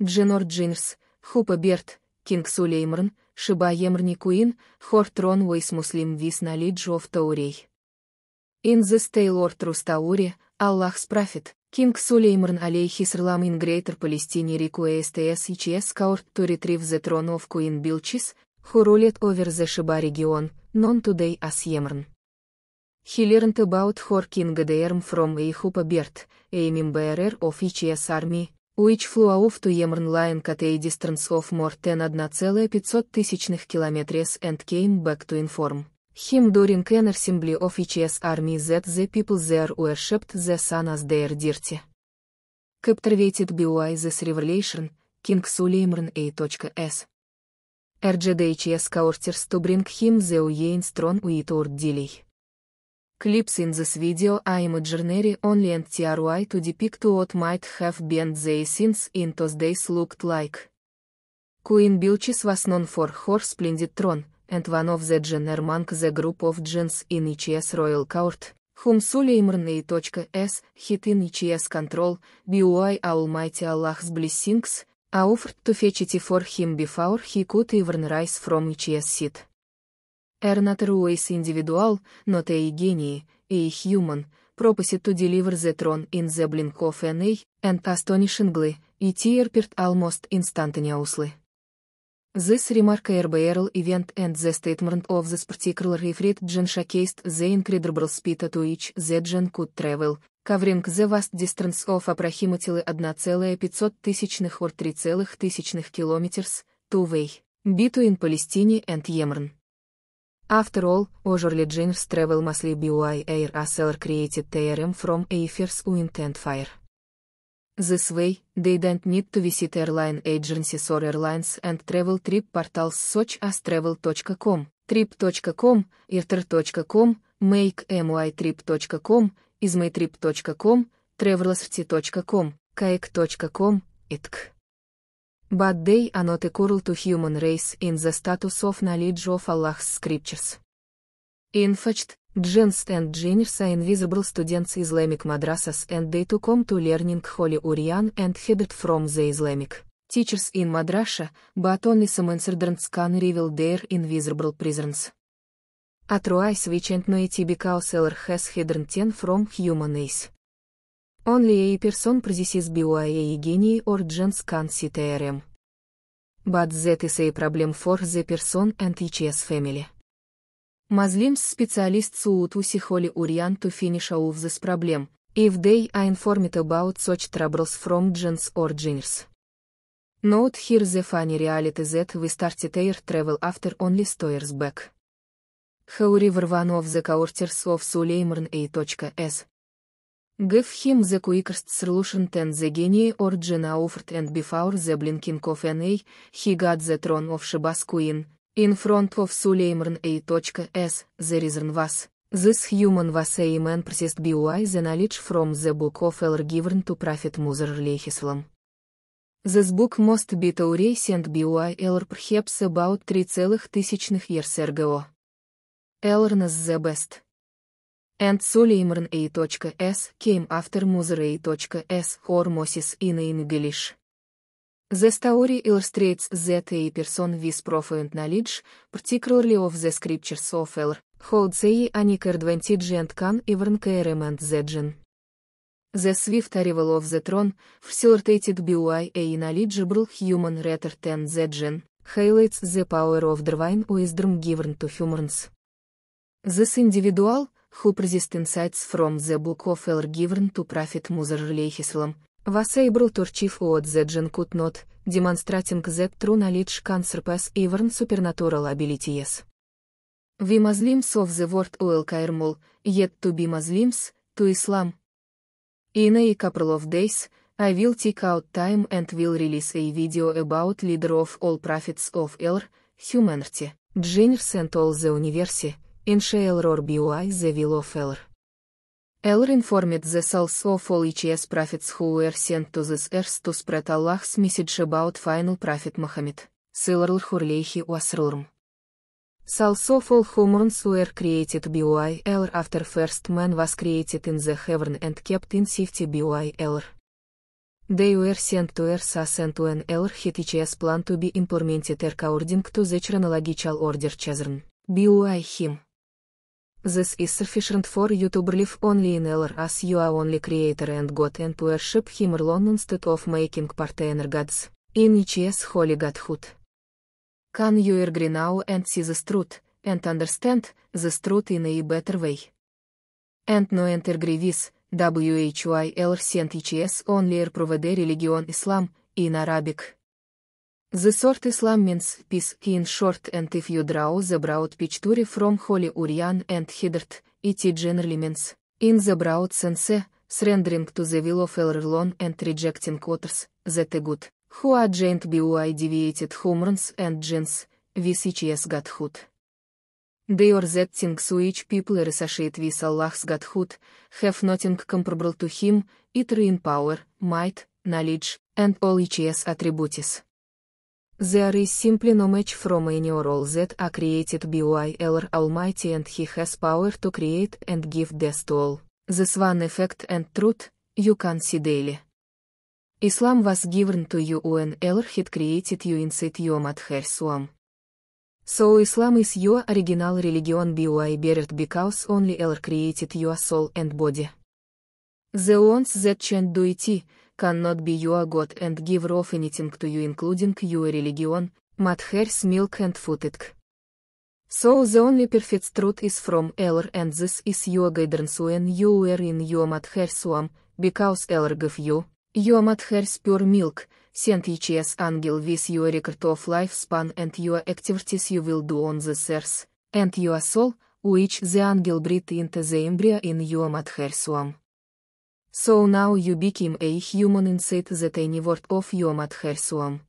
Джинор Джинрс, Хупа Берт, Кинг Сулеймрн, Шиба Емрни Куин, Хор Трон Уэйс Муслим Вис Нали Джов Таурей. Инзис Тейлор Трус Таури, Аллах Спрафит, Кинг Сулеймрн Алейхи Срлам Ингрейтер Палестини Рику СТС и ЧС Каурт Тури Трив Зе Трон Оф Куин Билчис, Хурулет Овер Зе Шиба Регион, Нон Тудей Ас Емрн. He learned about Hor King Derm from Ehupabert, Aimim BRR of ECS Army, which flew off to Уичфлуауф at a distance of more than 1,500 тысячных километрес and came back to inform. Him during an assembly of HS army that the people there worshipped the sun as their deity. Captivated by this revelation, King Suleiman A.S. RGDHS scouts to bring him the Uyein strong with ordeley. Clips in this video are imaginary only and TRY to depict what might have been the scenes in those days looked like. Queen Bilchis was known for her splendid throne, and one of the gen among the group of gens in Ichias royal court, whom Suleiman.s hit in Ichias control, by Almighty Allah's blessings, offered to fetch it for him before he could even rise from Ichias seat. Ernat Руэйс individual, not a genie, a Human, proposed to Deliver the throne in the Blink of an Eye, and Astonishingly, it appeared almost instantaneously. This remarkable event and the statement of this particular refrit gen showcased the incredible speed at which the gen could travel, covering the vast distance of approximately 1,500 or 3,000 kilometers, two way, between Palestine and Yemen. After all, Ojorli Jinf's travel mostly BUI Air a seller created TRM from Airfir's intent fire. This way, they don't need to visit airline agencies or airlines and travel trip portals such as travel.com, trip.com, irter.com, makemytrip.com, ismytrip.com, travelosft.com, kayak.com, itk. But they are not equal to human race in the status of knowledge of Allah's scriptures. In fact, jinns and jinns are invisible students Islamic madrasas and they to come to learning Holy Urian and Hebert from the Islamic teachers in madrasa, but only some incidents can reveal their invisible presence. Otherwise we can't know it because Allah has hidden ten from human race. Only a person possesses BUA genie or gens can CTRM. But that is a problem for the person and each family. Muslims specialists would usiholi Urian to finish all this problem, if they are informed about such troubles from gens or juniors. Note here the funny reality that we started their travel after only stoyers back. However one of the courtiers of Suleimern A.S. Give him the quickest solution than the genie or Jenna offered and before the blinking of an eye, he got the throne of Shebas queen, in front of Suleiman A.S., the reason was, this human was a man persist by the knowledge from the book of Elr given to Prophet Muzer Lehislam. This book must be race and by Elr perhaps about 3,000 years ago. Eller's the best and Suleiman A.S. came after Mother A.S. or Moses in English. The story illustrates that a person with profound knowledge, particularly of the scriptures of El, holds a unique advantage and can even command the gen. The swift arrival of the throne, facilitated by a knowledgeable human rather than the gen, highlights the power of divine wisdom given to humans. This individual, who presist from the book of El Given to Prophet Muzer Leichislam, was able to achieve what the Jinn could not, demonstrating that true knowledge can surpass even supernatural abilities. We Muslims of the world will Kairmul, yet to be Muslims, to Islam. In a couple of days, I will take out time and will release a video about leader of all prophets of Elr, humanity, Jenners and all the universe. Insha'El Ror BUI The Will of Elr. Elr informed the souls of all ECS prophets who were sent to this earth to spread Allah's message about final prophet Muhammad, Silrl Hurleihi Wasrurm. Souls of all humans were created by Elr after first man was created in the heaven and kept in safety by Elr. They were er sent to Earth as to an Elr hit ECS plan to be implemented er according to the chronological order Chazrn, by him. This is sufficient for you to believe only in Allah as you are only creator and God and worship Him alone instead of making partner gods, in each holy godhood. Can you agree now and see this truth, and understand this truth in a better way? And no and agree with, WHYL sent ECS only er provide religion Islam, in Arabic. The sort Islam means peace in short and if you draw the broad picture from Holy Urian and Hidert, it generally means, in the broad sense, surrendering to the will of Elrlon and rejecting others, that a good, who are giant by deviated humans and gens, VCGS Godhood. They are that things which people associated with Allah's Godhood, have nothing comparable to him, it in power, might, knowledge, and all its attributes. There is simply no match from any or all that are created by Lord Almighty and He has power to create and give death to all. This one effect and truth, you can see daily. Islam was given to you when Allah had created you inside your Madher Swam. So Islam is your original religion by Beret because only Allah created your soul and body. The ones that change do it, cannot be your God and give off anything to you including your religion, mad hairs milk and footed. So the only perfect truth is from Elr and this is your guidance when you were in your mother's swam, because Elr gave you, your mother's pure milk, sent you as angel with your record of lifespan and your activities you will do on the earth, and your soul, which the angel breathed into the embryo in your mother's swam. So now you became a human inside the tiny world of Yomat Hersuam.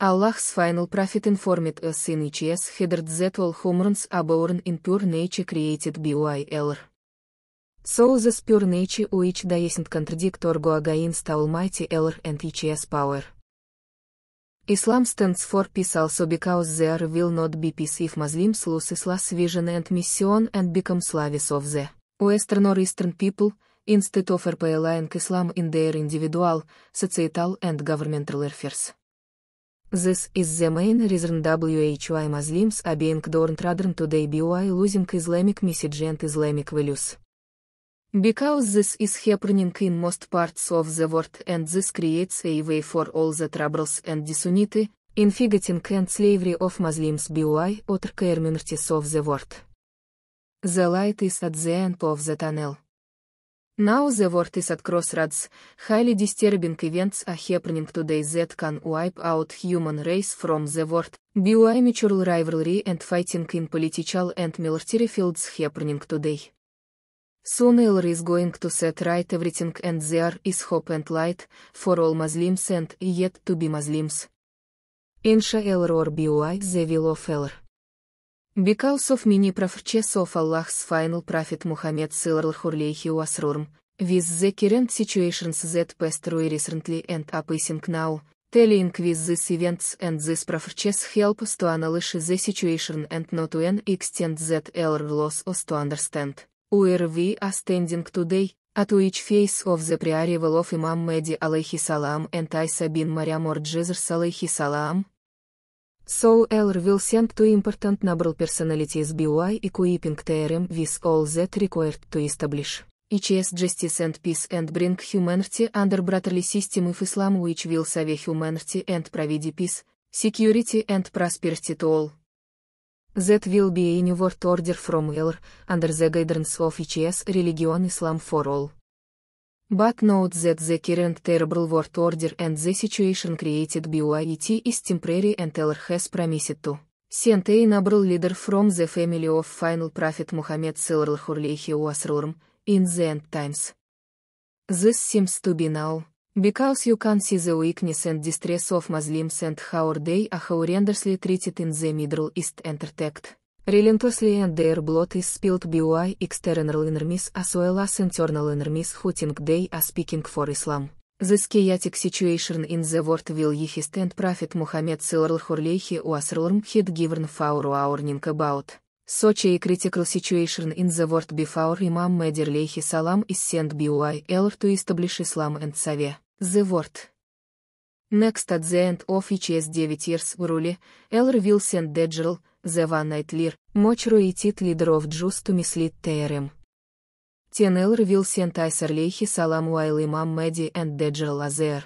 Allah's final prophet informed us in ECS headed that all humans are born in pure nature created by Allah. So this pure nature which doesn't contradict or go against Almighty Allah and ECS power. Islam stands for peace also because there will not be peace if Muslims lose Islam's vision and mission and become slaves of the Western or Eastern people, Institute of RPA Islam in their individual, societal and governmental affairs. This is the main reason why Muslims are being dormed rather today by losing Islamic message and Islamic values. Because this is happening in most parts of the world and this creates a way for all the troubles and disunity, infighting and slavery of Muslims by other communities of the world. The light is at the end of the tunnel. Now the world is at crossroads, highly disturbing events are happening today that can wipe out human race from the world, mutual rivalry and fighting in political and military fields happening today. Sunil is going to set right everything and there is hope and light, for all Muslims and yet to be Muslims. Inshallah or BUI the will of Allah. Because of many prophets of Allah's final prophet Muhammad sallallahu alayhi wasallam, with the current situations that passed through recently and upacing now, telling with these events and this prophets help us to analyze the situation and not to an extent that allows us to understand where we are standing today, at which phase of the prayer of Imam Mehdi alayhi salam and Isa bin Maryam or Jesus alayhi salam, Soul Elr will send to important number personalities BUI equipping TRM with all that required to establish. ECS justice and peace and bring humanity under brotherly system of Islam which will save humanity and provide peace, security and prosperity to all. That will be a new world order from Elr, under the guidance of ECS religion Islam for all. But note that the current terrible world order and the situation created by UIT is temporary and Taylor has promised to. Sent a number leader from the family of final prophet Muhammad Sallallahu Alaihi Wasallam, in the end times. This seems to be now, because you can see the weakness and distress of Muslims and how they are horrendously treated in the Middle East and attacked. Relentlessly and their blood is spilled by external enemies as well as internal enemies hooting day, are speaking for Islam. This chaotic situation in the world will yihist and Prophet Muhammad Sirl Hurleyhi was had given for warning about. Such a critical situation in the world before Imam Madir Lehi Salam is sent by alert to establish Islam and Save. The world. Next at the end of each year's 9 years rule, Elr will send Degel, the one night lear, mochro и tit leader of Jews to mislead TRM. Ten Elr will send Iser Leihi Salam while Imam Mehdi and Degel Azer.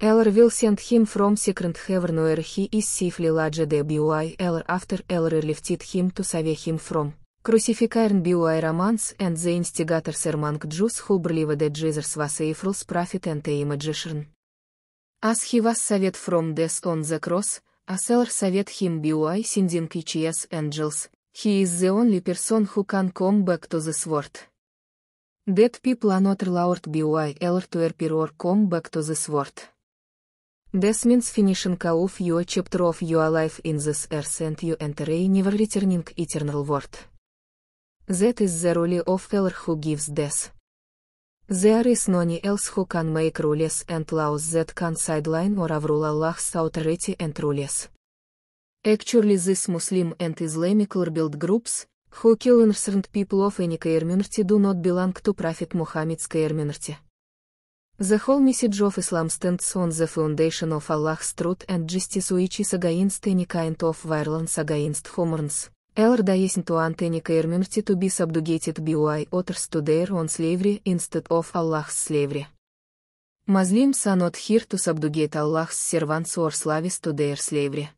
Elr will send him from secret heaven where he is safely lodged by Elr after Elr lifted him to save him from. Crucificairn by romance and the instigators among Jews who believe that Jesus was April's prophet and a magician. As he was saved from death on the cross, a seller saved him by sending his angels, he is the only person who can come back to this world. Dead people are not allowed by or to appear or come back to this world. This means finishing off your chapter of your life in this earth and you enter a never returning eternal world. That is the role of Heller who gives death. There is no one else who can make rules and laws that can sideline or overrule Allah's authority and rules. Actually this Muslim and Islamic build groups, who kill innocent people of any community do not belong to Prophet Muhammad's community. The whole message of Islam stands on the foundation of Allah's truth and justice which is against any kind of violence against humans. Элр даесен туантеника эрмюрти туби сабдугетит биуай отерс тудейр он слейври инстед оф Аллахс слейври. Мазлим санот хиртус абдугет Аллахс серванс ор славис тудейр слейври.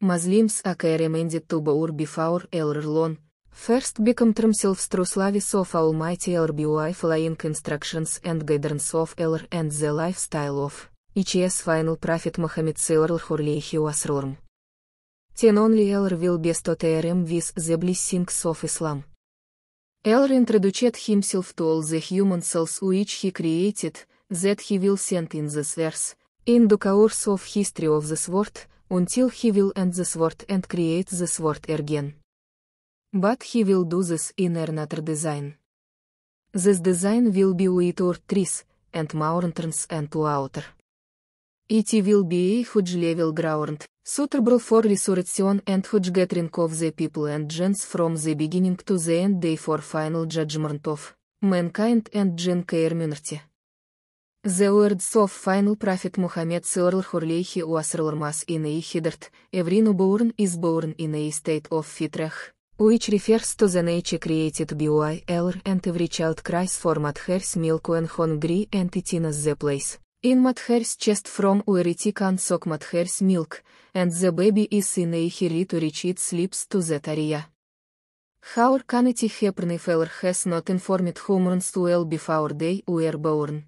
Мазлимс акэремендит туба ур бифаур лон ферст become themselves through service of Almighty or BUI following instructions and guidance of LR and the lifestyle оф ECS Final Prophet Muhammad Sirl Hurleyhi Wasrurm. Then Тенон ли Элр бесто ТРМ вис the blessings of Islam. Элр introduced himself to all the human souls which he created, that he will send in the spheres, in the course of history of the sword, until he will end the sword and create the sword again. But he will do this in another design. This design will be with or trees, and mountains and water. It will be a huge level ground suitable for resurrection and хоть gathering of the people and gens from the beginning to the end day for final judgment of mankind and gen caermunrti. The words of final prophet Muhammad Sirl Хурлейхи Уасрлмас in a Hidert, Evrinu born is born in a state of fitrach, which refers to the nature created by Elr and every child cries for mother's milk when hungry and it is in the place. In Mather's chest from Ueriti can suck Mather's milk, and the baby is in a hurry to reach its lips to the area. How can it happen if Eller has not informed humans well before they were born?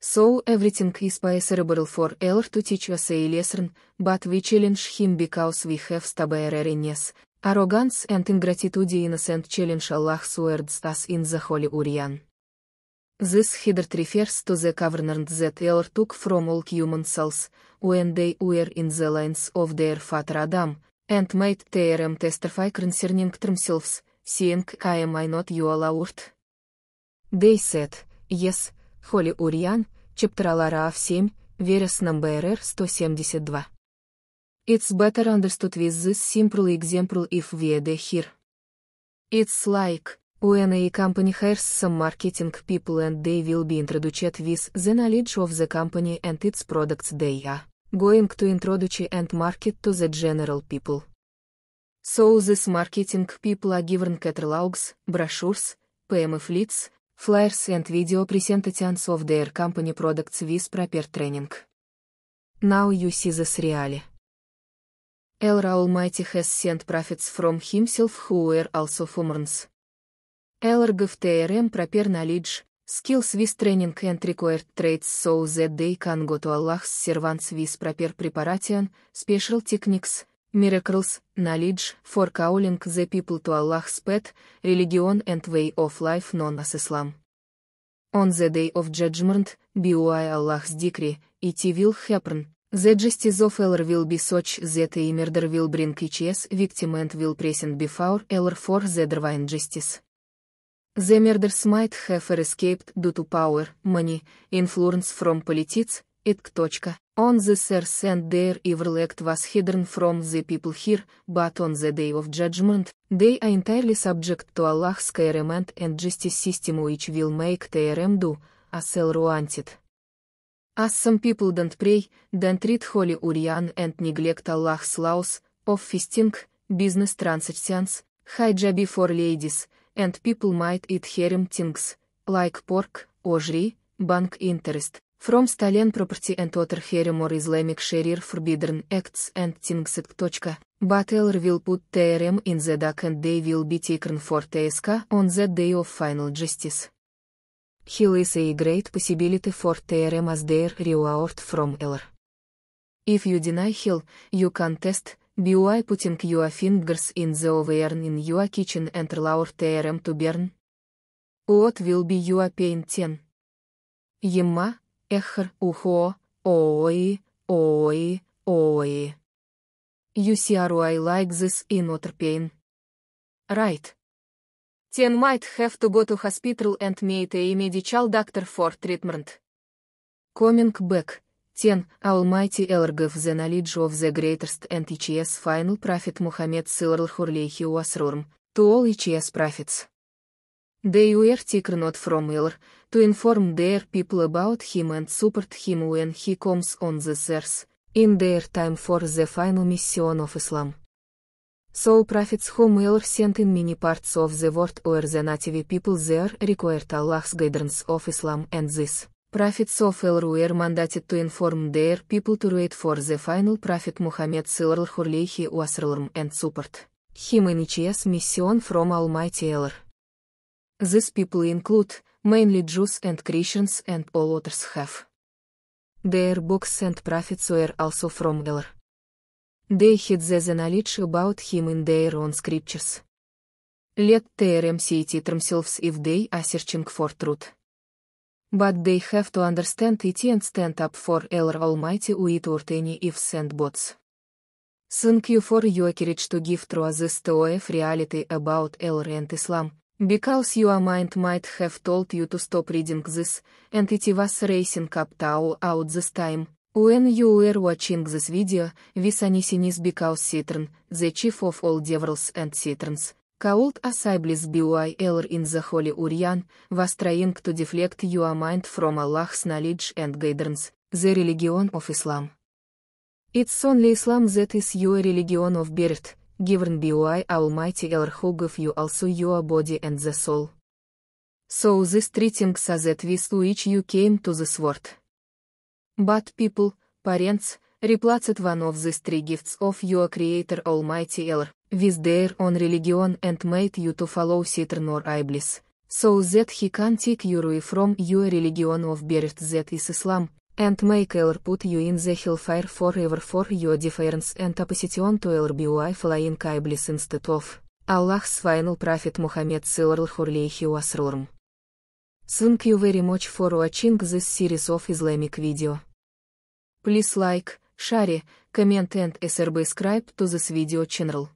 So everything is possible for Eller to teach us a lesson, but we challenge him because we have stubbornness, arrogance and ingratitude innocent challenge Allah's words us in the Holy Urian. This headert refers to the covenant that Elr took from all human souls, when they were in the lines of their father Adam, and made theirem testify concerning themselves, saying, I am I not your Lord? They said, Yes, Holy Urian, chapter Alaraaf 7, verse number 172. It's better understood with this simple example if we are here. It's like, when a company hires some marketing people and they will be introduced with the knowledge of the company and its products they are going to introduce and market to the general people. So these marketing people are given catalogs, brochures, PMF leads, flyers and video presentations of their company products with proper training. Now you see this really. El Almighty has sent prophets from himself who were also farmers. Элларгов ТРМ пропер налидж, Skills with training and required traits so that they can go to Allah's servants with proper preparation, special techniques, miracles, knowledge, for calling the people to Allah's path, religion and way of life known as Islam. On the day of judgment, by Allah's decree, it will happen. The justice of Allah will be such that a murder will bring each victim and will present before Allah for the divine justice. The murders might have escaped due to power, money, influence from politics, It. On the earth and their evil act was hidden from the people here, but on the day of judgment, they are entirely subject to Allah's kairement and justice system which will make them do, as El wanted. As some people don't pray, don't read holy Urian and neglect Allah's laws, of feasting, business transactions, hijab for ladies, and people might eat harem things, like pork, ojri, bank interest, from stolen property and other harem or Islamic Sharia forbidden acts and things. But Allah will put TRM in the dock and they will be taken for TSK on the day of final justice. He is a great possibility for TRM as their reward from Eller. If you deny Hill, you can test, BUI putting your fingers in the oven in your kitchen and allow TRM to burn? What will be your painting? Ема, эхр, ухо, ой, ой, ой. You see I like this in other pain. Right. Ten might have to go to hospital and meet a medical doctor for treatment. Coming back. 10. Almighty Elrgov the knowledge of the greatest and ECS final prophet Muhammad Sirl Hurlehi Wasrurm, to all ECS prophets. They were taken not from Elr, to inform their people about him and support him when he comes on the earth, in their time for the final mission of Islam. So prophets whom Elr sent in many parts of the world or the native people there required Allah's guidance of Islam and this. Profits of LRUR mandated to inform their people to wait for the final Prophet Muhammad Sallallahu Alaihi Wasallam and support him in his mission from Almighty Allah. These people include, mainly Jews and Christians and all others have. Their books and prophets were also from LR. They had the knowledge about him in their own scriptures. Let their MCT themselves if they are searching for truth. But they have to understand it and stand up for our Almighty with our if ifs and bots. Thank you for your courage to give to this of reality about our and Islam, because your mind might have told you to stop reading this, and it was racing up tau out this time. When you were watching this video, Visanisin is because Citron, the chief of all devils and citrons, Каулт асайблис биуай элр ин holy урьян, was trying to deflect your mind from Allah's knowledge and guidance, the religion of Islam. It's only Islam that is your religion of birth, given by Almighty Allah who gave you also your body and the soul. So this treating so that with which you came to this world. But people, parents, replaced one of these three gifts of your Creator Almighty Allah, with their own religion and made you to follow Satan or Iblis, so that he can take you from your religion of birth that is Islam, and make her put you in the hellfire forever for your defiance and opposition to her BUI flying Iblis instead of Allah's final prophet Muhammad sallallahu alayhi wasallam. Thank you very much for watching this series of Islamic video. Please like, share, comment and subscribe to this video channel.